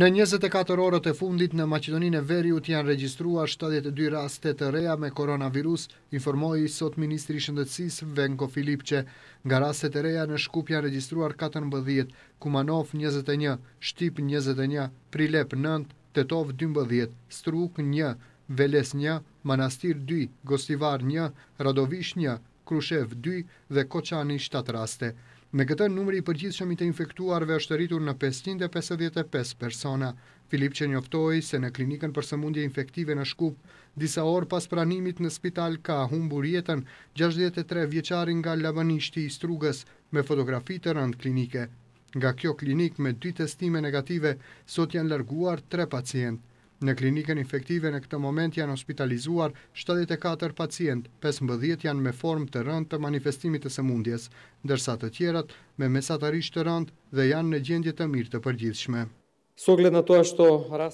Në 24 orët e fundit në Macedoninë e Veriut janë registrua 72 raste të reja me koronavirus, informoi sot Ministri Shëndëtsis Venko Filipqe. Nga raste të reja në Shkup janë regjistruar 14, Kumanov 21, Shtip 21, Prilep 9, Tetov 12, Struk 1, Veles 1, Manastir 2, Gostivar 1, Radovish 1, Krushev 2 dhe Koçani 7 raste. Me këtë numri i përgjithshëm i të infektuarve është rritur në 555 persona. Filip që njoftoi se në klinikën për sëmundje infektive në Shkup, disa orë pas pranimit në spital ka humbur jetën 63 vjeqari nga Lavanishti i Strugës me fotografi të rëndë klinike. Nga kjo klinik me dy testime negative, sot janë larguar tre pacientë. Në klinikën infektive në këtë moment janë hospitalizuar 74 pacient, 15 janë me form të rënd të manifestimit të sëmundjes, ndërsa të tjerat me mesatarish të rënd dhe janë në gjendje të mirë të përgjithshme.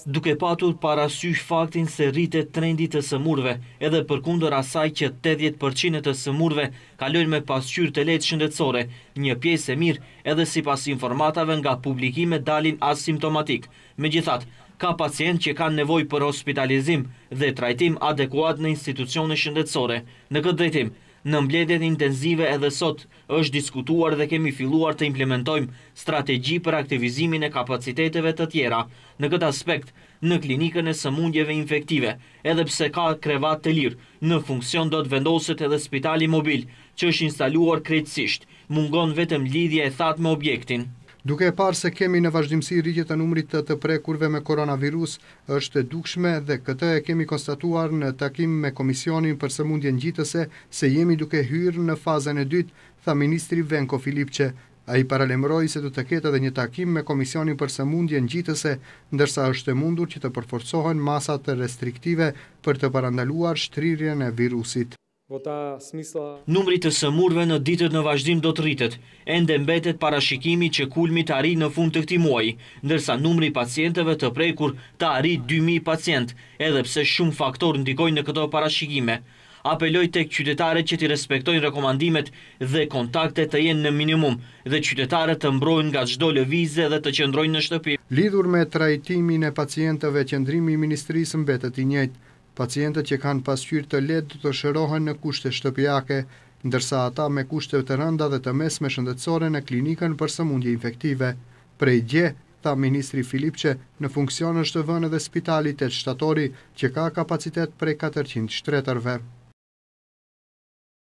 Duke patur parasysh faktin se rritet trendit të sëmurve, edhe për kundër asaj që 80% të sëmurve kalojnë me pasqyr të letë shëndetsore, një piesë e mirë edhe si pas informatave nga publikime dalin asimptomatik. Me gjithatë, ka pacient që kanë nevoj për hospitalizim dhe trajtim adekuat në institucione shëndetsore. Në këtë drejtim, në mbledet intenzive edhe sot është diskutuar dhe kemi filuar të implementojmë strategji për aktivizimin e kapaciteteve të tjera. Në këtë aspekt, në klinikën e sëmundjeve infektive, edhe pse ka krevat të lirë, në funksion do të vendoset edhe spitali mobil, që është instaluar krejtësisht, mungon vetëm lidhja e thatë me objektin. Duke e parë se kemi në vazhdimësi rritje të numrit të të prekurve me koronavirus, është dukshme dhe këtë e kemi konstatuar në takim me Komisionin për së mundjen gjitëse se jemi duke hyrë në fazën e dytë, tha Ministri Venko Filipqe. A i paralemroj se të të ketë edhe një takim me Komisionin për së mundjen gjitëse, ndërsa është mundur që të përforcohen masat të restriktive për të parandaluar shtrirjen e virusit. Numri të sëmurve në ditët në vazhdim do të rritet, ende mbetet parashikimi që kulmi të arri në fund të këti muaj, ndërsa numri pacienteve të prej kur të arri 2.000 pacient, edhe pse shumë faktor ndikojnë në këto parashikime. Apeloj të qytetarët që t'i respektojnë rekomandimet dhe kontakte të jenë në minimum dhe qytetare të mbrojnë nga gjdo lë vize dhe të qëndrojnë në shtëpi. Lidhur me trajtimin e pacientëve qëndrimi i Ministrisë mbetet i njëtë, Pacientët që kanë pasqyrë të ledë të të shërohen në kushte shtëpjake, ndërsa ata me kushte të rënda dhe të mesme shëndetsore në klinikën për së mundje infektive. Prej gje, ta Ministri Filipqe në funksion është të vënë dhe spitalit e të shtatori që ka kapacitet prej 400 shtretërve.